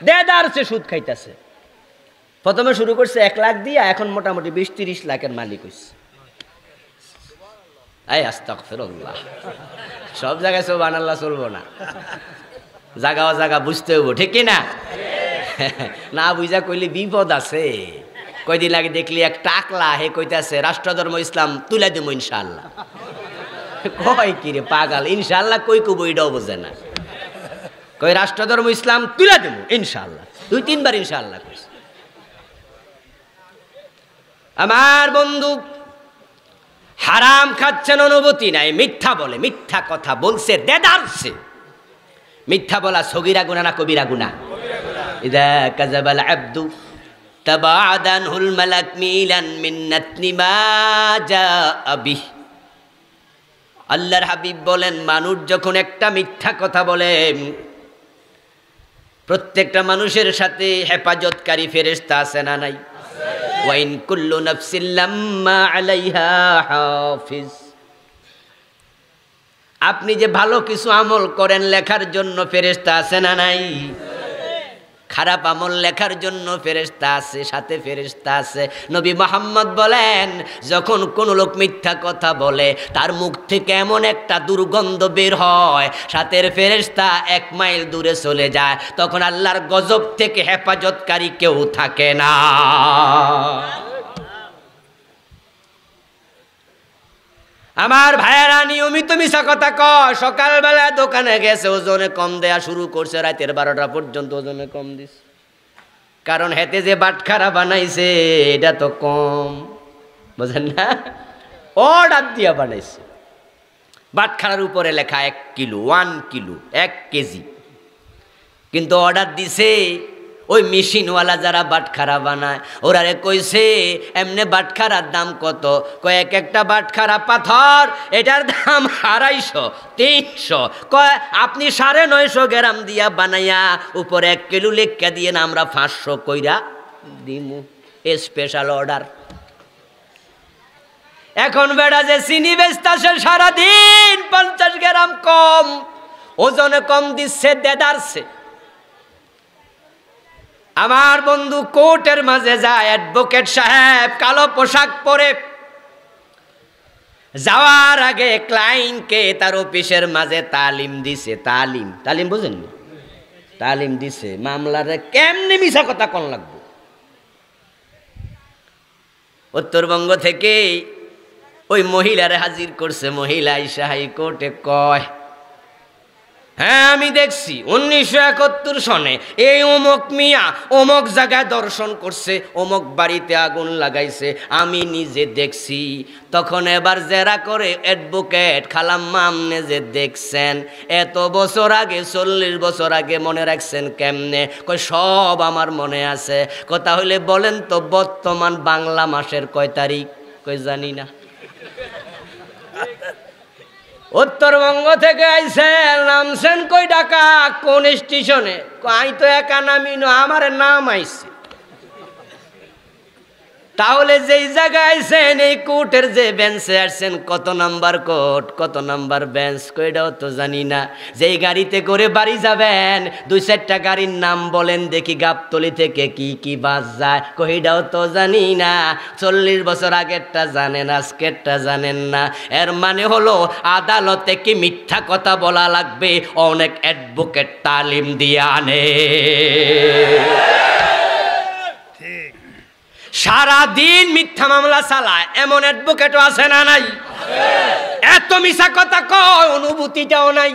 দেদার সে সুদ খাইতেছে প্রথমে শুরু করছে এক লাখ দিয়ে এখন মোটামুটি বিশ তিরিশ লাখের মালিক হয়েছে এই আস্তক ফেরল্লাহ সব জায়গায় সব আনাল্লা চলবো না জাগা জাগা বুঝতে হবো ঠিক না না বুঝা কইলে বিপদ আছে কয়দিন আগে দেখলি এক টাকলা হে রাষ্ট্র রাষ্ট্রধর্ম ইসলাম তুলে দেব ইনশাল্লাহ কয় কি রে পাগাল ইনশাল্লাহ কই কব এটাও বোঝে না কই রাষ্ট্রধর্ম ইসলাম তুলে দেব ইনশাল্লাহ দুই তিনবার ইনশাল্লাহ কইস আমার বন্ধু হারাম খাচ্ছেন অনুভূতি নাই মিথ্যা বলে মিথ্যা কথা বলছে দেদারছে মিথ্যা বলা সগিরা গুণা না কবিরা গুণা ইদা কাজাবাল আব্দু তাবাদান হুল মালাক মিলান মিন্নাতনি মা যা আবি আল্লাহর হাবিব বলেন মানুষ যখন একটা মিথ্যা কথা বলে প্রত্যেকটা মানুষের সাথে হেফাজতকারী ফেরেস্তা আছে না নাই ওয়াইন কুল্লু নফসিল্লাম্মা আলাইহা হাফিজ আপনি যে ভালো কিছু আমল করেন লেখার জন্য ফেরেস্তা আছে না নাই খারাপ আমল লেখার জন্য ফেরেস্তা আছে সাথে ফেরেস্তা আছে নবী মোহাম্মদ বলেন যখন কোন লোক মিথ্যা কথা বলে তার মুখ থেকে এমন একটা দুর্গন্ধ বের হয় সাথের ফেরেস্তা এক মাইল দূরে চলে যায় তখন আল্লাহর গজব থেকে হেফাজতকারী কেউ থাকে না আমার ভাইয়েরা নিয়মিত মিশা কথা ক সকালবেলা দোকানে গেছে ওজনে কম দেয়া শুরু করছে রাতের বারোটা পর্যন্ত ওজনে কম দিস কারণ হেতে যে বাটখারা বানাইছে এটা তো কম বোঝেন না অর্ডার দিয়া বানাইছে বাটখারার উপরে লেখা এক কিলো ওয়ান কিলো এক কেজি কিন্তু অর্ডার দিছে ওই মেশিনওয়ালা যারা বাটখারা বানায় ওরা রে কইছে এমনি বাটখারার দাম কত কয়েক একটা বাটখারা পাথর এটার দাম আড়াইশো তিনশো কয় আপনি সাড়ে নয়শো গ্রাম দিয়া বানাইয়া উপরে এক কিলো লেখা দিয়ে না আমরা পাঁচশো কইরা দিমু স্পেশাল অর্ডার এখন বেড়া যে চিনি বেচতাছে সারাদিন পঞ্চাশ গ্রাম কম ওজনে কম দিচ্ছে দেদারছে আমার বন্ধু কোর্টের মাঝে যায় অ্যাডভোকেট সাহেব কালো পোশাক পরে যাওয়ার আগে ক্লায়েন্টকে তার অফিসের মাঝে তালিম দিছে তালিম তালিম বুঝেন না তালিম দিছে মামলারে কেমনে মিশা কথা কন লাগবে উত্তরবঙ্গ থেকে ওই মহিলারে হাজির করছে মহিলা ইসাহাই কোর্টে কয় হ্যাঁ আমি দেখছি উনিশশো একাত্তর সনে এই অমুক মিয়া অমুক জায়গায় দর্শন করছে অমুক বাড়িতে আগুন লাগাইছে আমি নিজে দেখছি তখন এবার জেরা করে অ্যাডভোকেট খালাম্মা আমনে যে দেখছেন এত বছর আগে চল্লিশ বছর আগে মনে রাখছেন কেমনে কয় সব আমার মনে আছে কথা হইলে বলেন তো বর্তমান বাংলা মাসের কয় তারিখ কই জানি না উত্তরবঙ্গ থেকে আইসে নামছেন কই ডাকা কোন স্টেশনে আই তো একা নামিনো আমার নাম আইসে তাহলে যেই জায়গায় সেন এই কোর্টের যে বেঞ্চে আসছেন কত নাম্বার কোর্ট কত নাম্বার বেঞ্চ কইটাও তো জানি না যেই গাড়িতে করে বাড়ি যাবেন দুই চারটা গাড়ির নাম বলেন দেখি গাবতলি থেকে কি কি বাস যায় কহিটাও তো জানি না চল্লিশ বছর আগেরটা জানেন আজকেরটা জানেন না এর মানে হলো আদালতে কি মিথ্যা কথা বলা লাগবে অনেক অ্যাডভোকেট তালিম দিয়ে আনে সারাদিন মিথ্যা মামলা চালায় এমন অ্যাডভোকেট আছে না নাই এত মিশা কথা কয় অনুভূতিটাও নাই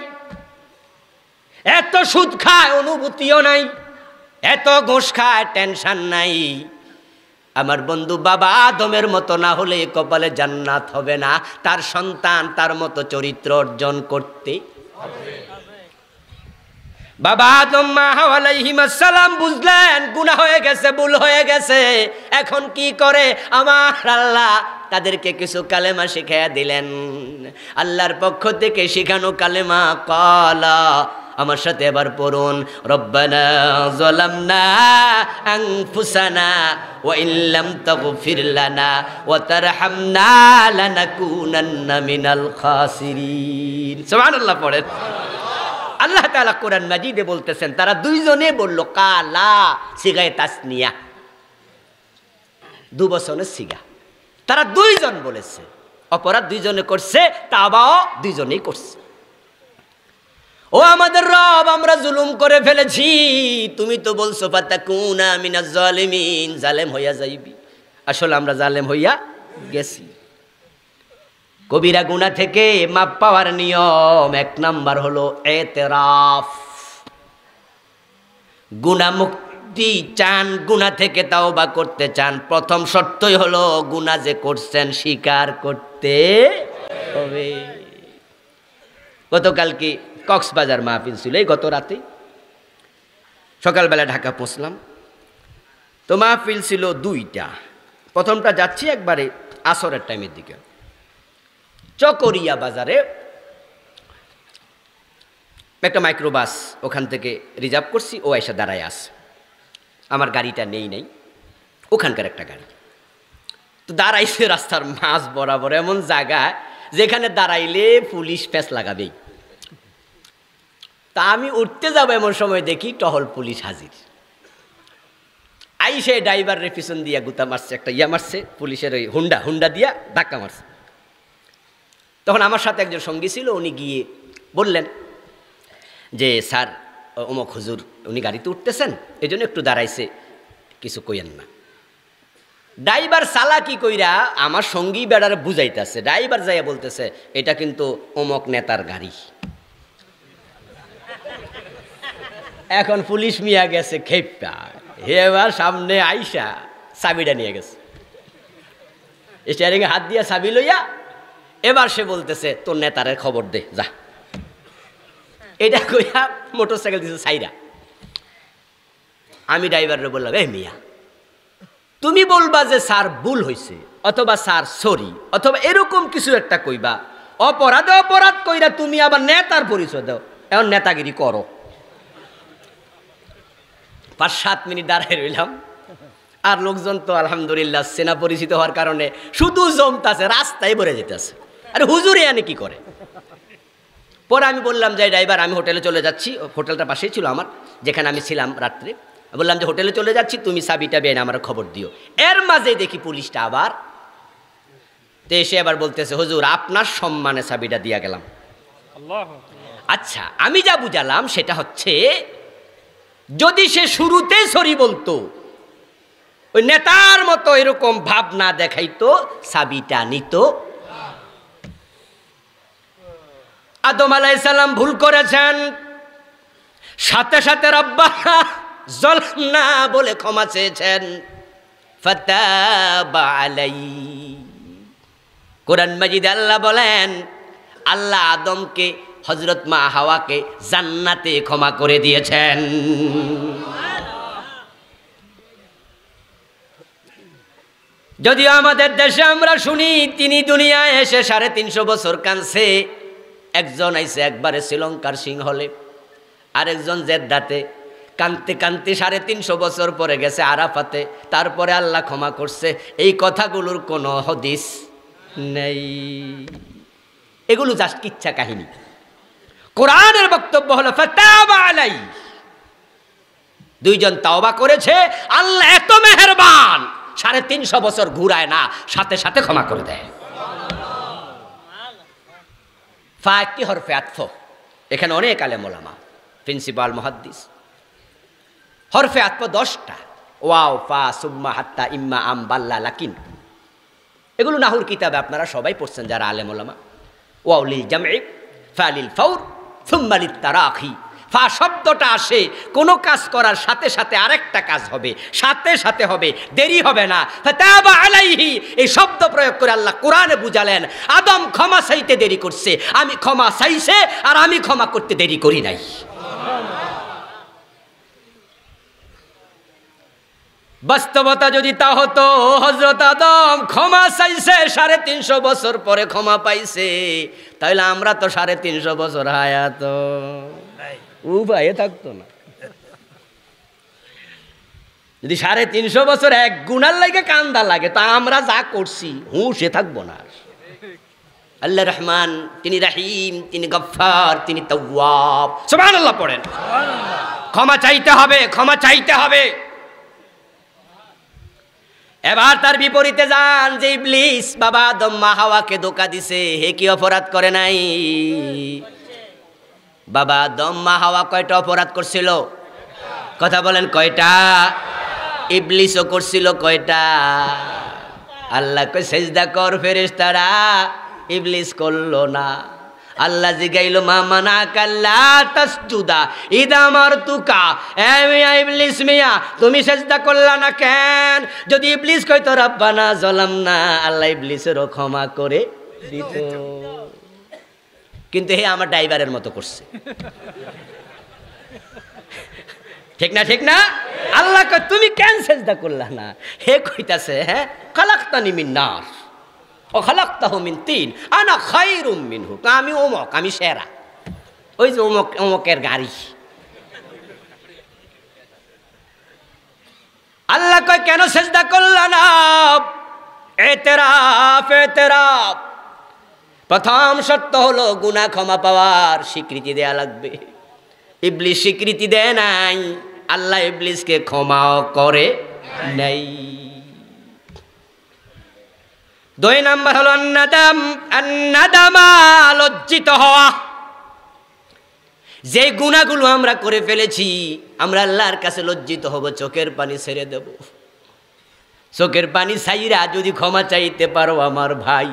এত সুদ খায় অনুভূতিও নাই এত ঘোষ খায় টেনশন নাই আমার বন্ধু বাবা আদমের মতো না হলে কপালে জান্নাত হবে না তার সন্তান তার মতো চরিত্র অর্জন করতে বাবা তোমা আসসালাম বুঝলেন গুণা হয়ে গেছে ভুল হয়ে গেছে এখন কি করে আমার আল্লাহ তাদেরকে কিছু কালেমা শিখিয়ে দিলেন আল্লাহর পক্ষ থেকে শিখানো কালেমা কলা আমার সাথে এবার পড়ুন রব্বানা জলামনা আনফুসানা ওয়া ইল্লাম তাগফির লানা ওয়া তারহামনা লানাকুনান্না মিনাল খাসিরিন সুবহানাল্লাহ পড়েন আল্লাহ তালা কোরআন মাজিদে বলতেছেন তারা দুইজনে বলল কালা সিগায় তাসনিয়া দু বছরের সিগা তারা দুইজন বলেছে অপরাধ দুইজনে করছে তাবাও দুইজনেই করছে ও আমাদের রব আমরা জুলুম করে ফেলেছি তুমি তো বলছো জালেম হইয়া যাইবি আসলে আমরা জালেম হইয়া গেছি কবিরা গুণা থেকে মাপ পাওয়ার নিয়ম এক নাম্বার হলো এতেরাফ গুণামুক্তি চান গুণা থেকে তাও বা করতে চান প্রথম শর্তই হলো গুণা যে করছেন স্বীকার করতে হবে কি কক্সবাজার মাহফিল ছিল এই গত রাতে সকালবেলা ঢাকা পৌঁছলাম তো মাহফিল ছিল দুইটা প্রথমটা যাচ্ছি একবারে আসরের টাইমের দিকে চকরিয়া বাজারে একটা মাইক্রোবাস ওখান থেকে রিজার্ভ করছি ও এসে দাঁড়ায় আস আমার গাড়িটা নেই নেই ওখানকার একটা গাড়ি তো দাঁড়াইছে রাস্তার মাছ বরাবর এমন জায়গা যেখানে দাঁড়াইলে পুলিশ ফেস লাগাবেই তা আমি উঠতে যাব এমন সময় দেখি টহল পুলিশ হাজির আইসে ড্রাইভার ড্রাইভারের পিছন দিয়া গুতা মারছে একটা ইয়া মারছে পুলিশের ওই হুন্ডা হুন্ডা দিয়া ধাক্কা মারছে তখন আমার সাথে একজন সঙ্গী ছিল উনি গিয়ে বললেন যে স্যার অমক হুজুর উনি গাড়িতে উঠতেছেন এই জন্য একটু দাঁড়াইছে কিছু কইয়েন না ড্রাইভার চালাকি কইরা আমার সঙ্গী বেড়ারে বুঝাইতেছে ড্রাইভার যাইয়া বলতেছে এটা কিন্তু অমক নেতার গাড়ি এখন পুলিশ মিয়া গেছে হে এবার সামনে আইসা চাবিটা নিয়ে গেছে স্টিয়ারিংয়ে হাত দিয়া চাবি লইয়া এবার সে বলতেছে তোর নেতারে খবর দে যা এটা কইয়া মোটর সাইকেল দিছে সাইরা আমি ড্রাইভাররে বললাম এই মিয়া তুমি বলবা যে স্যার ভুল হয়েছে অথবা স্যার সরি অথবা এরকম কিছু একটা কইবা অপরাধে অপরাধ কইরা তুমি আবার নেতার পরিচয় দাও এখন নেতাগিরি করো পাঁচ সাত মিনিট দাঁড়াই রইলাম আর লোকজন তো আলহামদুলিল্লাহ সেনা পরিচিত হওয়ার কারণে শুধু জমতাছে রাস্তায় ভরে যেতেছে আরে হুজুরে আনে কি করে পরে আমি বললাম যে ড্রাইভার আমি হোটেলে চলে যাচ্ছি হোটেলটা পাশেই ছিল আমার যেখানে আমি ছিলাম রাত্রে বললাম যে হোটেলে চলে যাচ্ছি তুমি চাবিটা বেয়ে আমার খবর দিও এর মাঝে দেখি পুলিশটা আবার তো এসে আবার বলতেছে হুজুর আপনার সম্মানে চাবিটা দিয়া গেলাম আচ্ছা আমি যা বুঝালাম সেটা হচ্ছে যদি সে শুরুতে সরি বলতো ওই নেতার মতো এরকম ভাব না দেখাইতো চাবিটা নিত আদম আলাইসাল্লাম ভুল করেছেন সাথে সাথে রব্বা জল না বলে ক্ষমা চেয়েছেন কোরআন মাজিদ আল্লাহ বলেন আল্লাহ আদমকে হজরত মা হাওয়াকে জান্নাতে ক্ষমা করে দিয়েছেন যদিও আমাদের দেশে আমরা শুনি তিনি দুনিয়ায় এসে সাড়ে তিনশো বছর কানছে একজন আইসে একবারে শ্রীলঙ্কার সিংহলে আরেকজন জেদ্দাতে কান্তি কান্তি সাড়ে তিনশো বছর পরে গেছে আরাফাতে তারপরে আল্লাহ ক্ষমা করছে এই কথাগুলোর কোনো হদিস নেই এগুলো জাস্ট কিচ্ছা কাহিনী কোরআনের বক্তব্য হলো আলাই দুইজন তাওবা করেছে আল্লাহ এত মেহরবান সাড়ে তিনশো বছর ঘুরায় না সাথে সাথে ক্ষমা করে দেয় ফা একটি হরফে আতফ এখানে অনেক আলেমোলামা প্রিন্সিপাল মহাদ্দিস হরফে আতফ দশটা ওয়াও ফা সুম্মা হাত্তা ইম্মা আম বাল্লা লাকিন এগুলো নাহুর কিতাবে আপনারা সবাই পড়ছেন যারা আলেমোলামা ওয়াউলিল জামে ফালিল ফাউর সুম্মালিত তারা আখি ফা শব্দটা আসে কোনো কাজ করার সাথে সাথে আরেকটা কাজ হবে সাথে সাথে হবে দেরি হবে না আলাইহি এই শব্দ প্রয়োগ করে আল্লাহ কোরআনে বুঝালেন আদম ক্ষমা চাইতে দেরি করছে আমি ক্ষমা চাইছে আর আমি ক্ষমা করতে দেরি করি নাই বাস্তবতা যদি তা হতো হজরত আদম ক্ষমা চাইছে সাড়ে তিনশো বছর পরে ক্ষমা পাইছে তাহলে আমরা তো সাড়ে তিনশো বছর হায়াত ও থাকতো না যদি সাড়ে তিনশো বছর এক গুণার লাগে কান্দা লাগে তা আমরা যা করছি হুঁ সে থাকবো না আল্লাহ রহমান তিনি রাহিম তিনি গফার তিনি তওয়াব সবান আল্লাহ পড়েন ক্ষমা চাইতে হবে ক্ষমা চাইতে হবে এবার তার বিপরীতে যান যে ইবলিস বাবা দম্মা হাওয়াকে ধোকা দিছে হে কি অপরাধ করে নাই বাবা দম্মা হাওয়া কয়টা অপরাধ করছিল কথা বলেন কয়টা ইবলিশও করছিল কয়টা আল্লাহ কই সেজদা কর ফেরিস তারা ইবলিস করলো না আল্লাহ জিগাইলো মা মানা কাল্লা তাসজুদা ইদা মার তুকা এ মিয়া ইবলিস মিয়া তুমি সেজদা করলা না কেন যদি ইবলিস কইতো রব্বানা জলাম না আল্লাহ ইবলিসেরও ক্ষমা করে দিত কিন্তু হে আমার ড্রাইভারের মতো করছে ঠিক না ঠিক না আল্লাহ তুমি কেন চেষ্টা করলা না হে কইতাছে হ্যাঁ খালাক্তানি মিন নার ও খালাক্তাহ মিন তিন আনা মিন হুক আমি অমক আমি সেরা ওই যে অমক অমকের গাড়ি আল্লাহ কয় কেন চেষ্টা করলা না এতেরাফ এতেরাফ প্রথম শর্ত হলো গুণা ক্ষমা পাওয়ার স্বীকৃতি দেয়া লাগবে ইবলিস স্বীকৃতি দেয় নাই আল্লাহ ইবলিসকে ক্ষমাও করে নাই দুই নাম্বার হলো আন্নাদাম আন্নাদামা লজ্জিত হওয়া যে গুণাগুলো আমরা করে ফেলেছি আমরা আল্লাহর কাছে লজ্জিত হব চোখের পানি ছেড়ে দেব চোখের পানি সাইরা যদি ক্ষমা চাইতে পারো আমার ভাই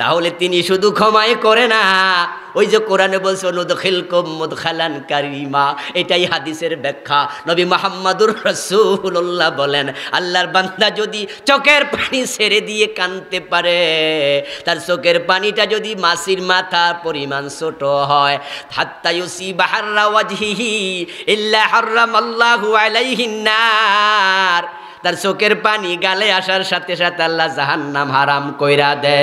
তাহলে তিনি শুধু ক্ষমাই করে না ওই যে কোরআনে বলছে খালান কারিমা এটাই হাদিসের ব্যাখ্যা নবী মাহাম্মাদুর রসুল্লাহ বলেন আল্লাহর বান্দা যদি চোখের পানি ছেড়ে দিয়ে কানতে পারে তার চোখের পানিটা যদি মাসির মাথা পরিমাণ ছোট হয় হাত্তায়ুসি বাহার্রাওয়াজহিহি ইল্লাহ হররাম আল্লাহু আলাইহিন্নার তার চোখের পানি গালে আসার সাথে সাথে আল্লাহ জাহান্নাম হারাম কইরা দে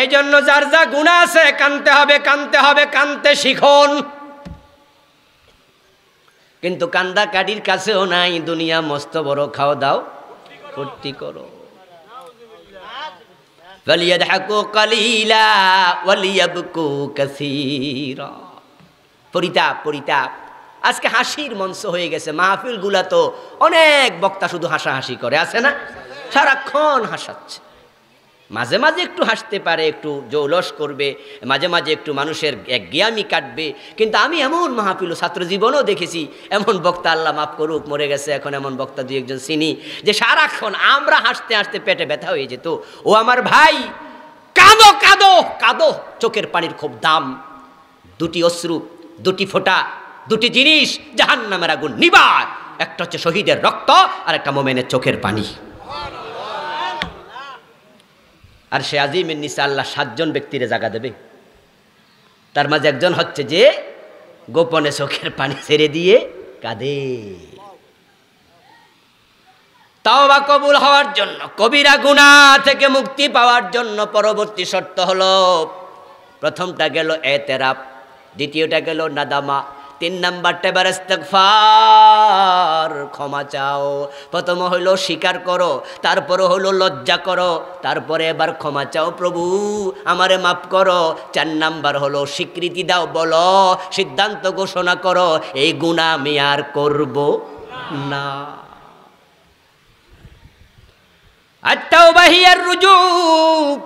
এই জন্য যার যা গুণা আছে কানতে হবে কানতে হবে কানতে শিখন কিন্তু কান্দা কাটির কাছেও নাই দুনিয়া মস্ত বড় খাও দাও ফুর্তি করো পরিতাপ পরিতাপ আজকে হাসির মঞ্চ হয়ে গেছে মাহফিলগুলা তো অনেক বক্তা শুধু হাসাহাসি করে আছে না সারাক্ষণ হাসাচ্ছে মাঝে মাঝে একটু হাসতে পারে একটু জৌলস করবে মাঝে মাঝে একটু মানুষের জ্ঞামি কাটবে কিন্তু আমি এমন মাহফিল ছাত্র জীবনেও দেখেছি এমন বক্তা আল্লাহ মাফ করুক মরে গেছে এখন এমন বক্তা দুই একজন চিনি যে সারাক্ষণ আমরা হাসতে হাসতে পেটে ব্যথা হয়ে যেত ও আমার ভাই কাঁদো কাঁদো কাঁদো চোখের পানির খুব দাম দুটি অশ্রু দুটি ফোঁটা দুটি জিনিস জাহান নামের আগুন নিবার একটা হচ্ছে শহীদের রক্ত আর একটা মোমেনের চোখের পানি আর সে আজিম নিশা আল্লাহ সাতজন ব্যক্তির জায়গা দেবে তার মাঝে একজন হচ্ছে যে গোপনে চোখের পানি ছেড়ে দিয়ে কাঁদে তাও বা কবুল হওয়ার জন্য কবিরা গুণা থেকে মুক্তি পাওয়ার জন্য পরবর্তী শর্ত হলো প্রথমটা গেল তেরাপ দ্বিতীয়টা গেল নাদামা তিন নাম্বারটা এবার ইস্তেকফার ক্ষমা চাও প্রথম হইল স্বীকার করো তারপরে হইলো লজ্জা করো তারপরে এবার ক্ষমা চাও প্রভু আমারে মাফ করো চার নাম্বার হলো স্বীকৃতি দাও বলো সিদ্ধান্ত ঘোষণা করো এই গুণা আমি আর করব না আত্মাও বাহিয়ার রুজুক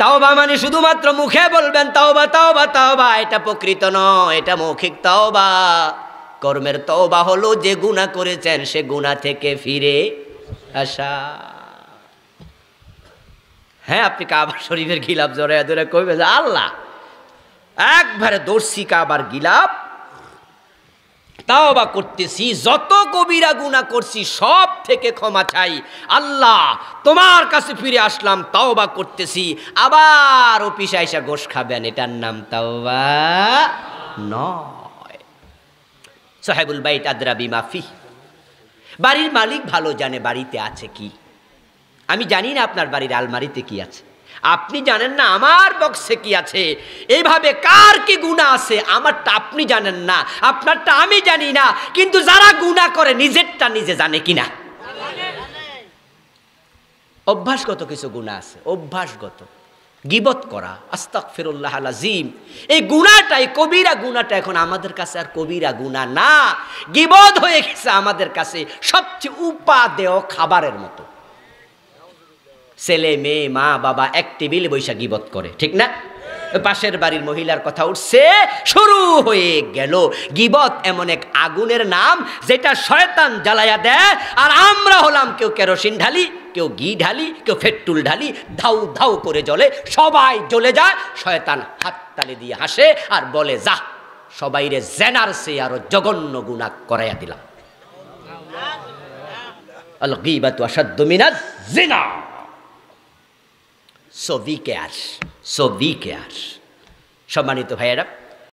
তাওবা মানে শুধুমাত্র মুখে বলবেন তাওবা তাওবা তাওবা এটা প্রকৃত নয় এটা মৌখিক তাওবা কর্মের তওবা হলো যে গুণা করেছেন সে গুণা থেকে ফিরে আসা হ্যাঁ আপনি কাবার শরীফের গিলাপ জোরে ধরে কইবে আল্লাহ একবারে দর্শি কাবার গিলাপ তাও বা করতেছি যত কবিরা গুণা করছি সব থেকে ক্ষমা চাই আল্লাহ তোমার কাছে ফিরে আসলাম তাও বা করতেছি আবার অফিস আইসা গোস খাবেন এটার নাম তাও বা নয় সাহেবুল বাইট আদ্রাবি মাফি বাড়ির মালিক ভালো জানে বাড়িতে আছে কি আমি জানি না আপনার বাড়ির আলমারিতে কি আছে আপনি জানেন না আমার বক্সে কি আছে এইভাবে কার কি গুণা আছে আমারটা আপনি জানেন না আপনারটা আমি জানি না কিন্তু যারা গুণা করে নিজেরটা নিজে জানে কিনা অভ্যাসগত কিছু গুণা আছে অভ্যাসগত গিবত করা আস্তাক ফিরুল্লাহ আলাজিম এই গুণাটাই কবিরা গুণাটা এখন আমাদের কাছে আর কবিরা গুণা না গিবধ হয়ে গেছে আমাদের কাছে সবচেয়ে উপাদেয় খাবারের মতো ছেলে মেয়ে মা বাবা এক টেবিল বৈশা গিবত করে ঠিক না পাশের বাড়ির মহিলার কথা উঠছে শুরু হয়ে গেল গিবত এমন এক আগুনের নাম যেটা শয়তান জ্বালাইয়া দেয় আর আমরা হলাম কেউ কেরোসিন ঢালি কেউ ঘি ঢালি কেউ ফেট্টুল ঢালি ধাউ ধাউ করে জ্বলে সবাই জ্বলে যায় শয়তান হাততালি দিয়ে হাসে আর বলে যা রে জেনার সে আরো জঘন্য গুণা করাইয়া দিলাম আল গিবাত আসাদ্দ মিনাজ জেনা সৌদি আর সৌদি আর সম্মানিত ভাইয়েরা